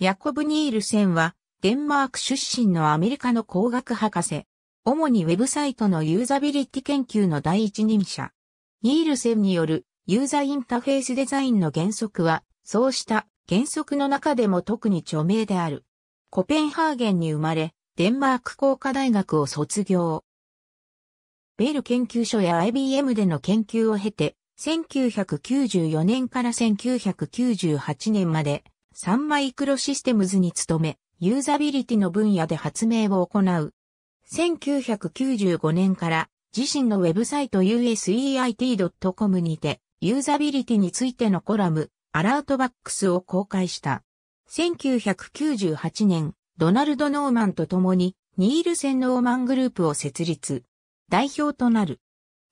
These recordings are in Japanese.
ヤコブ・ニールセンは、デンマーク出身のアメリカの工学博士。主にウェブサイトのユーザビリティ研究の第一人者。ニールセンによるユーザインターフェースデザインの原則は、そうした原則の中でも特に著名である。コペンハーゲンに生まれ、デンマーク工科大学を卒業。ベル研究所や IBM での研究を経て、1994年から1998年までサンマイクロシステムズに勤め、ユーザビリティの分野で発明を行う。1995年から自身のウェブサイト useit.com にて、ユーザビリティについてのコラム、アラートバックスを公開した。1998年、ドナルド・ノーマンと共に、ニールセン・ノーマングループを設立。代表となる。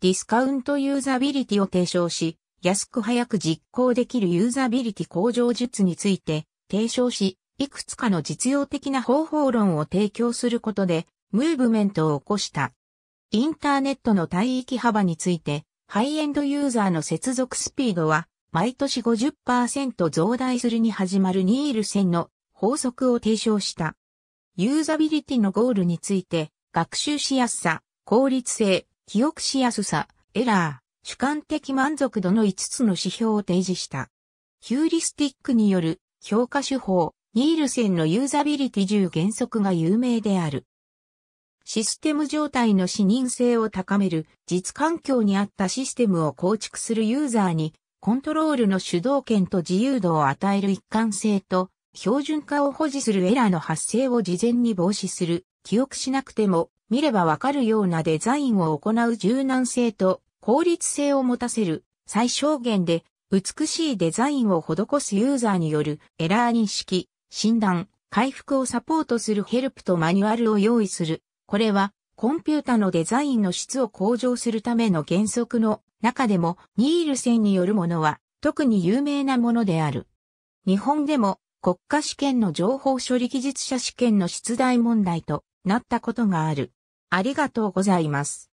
ディスカウントユーザビリティを提唱し、安く早く実行できるユーザビリティ向上術について提唱し、いくつかの実用的な方法論を提供することで、ムーブメントを起こした。インターネットの帯域幅について、ハイエンドユーザーの接続スピードは、毎年50%増大するに始まるニール線の法則を提唱した。ユーザビリティのゴールについて、学習しやすさ、効率性、記憶しやすさ、エラー。主観的満足度の5つの指標を提示した。ヒューリスティックによる評価手法、ニールセンのユーザビリティ10原則が有名である。システム状態の視認性を高める、実環境に合ったシステムを構築するユーザーに、コントロールの主導権と自由度を与える一貫性と、標準化を保持するエラーの発生を事前に防止する、記憶しなくても、見ればわかるようなデザインを行う柔軟性と、効率性を持たせる最小限で美しいデザインを施すユーザーによるエラー認識、診断、回復をサポートするヘルプとマニュアルを用意する。これはコンピュータのデザインの質を向上するための原則の中でもニールセンによるものは特に有名なものである。日本でも国家試験の情報処理技術者試験の出題問題となったことがある。ありがとうございます。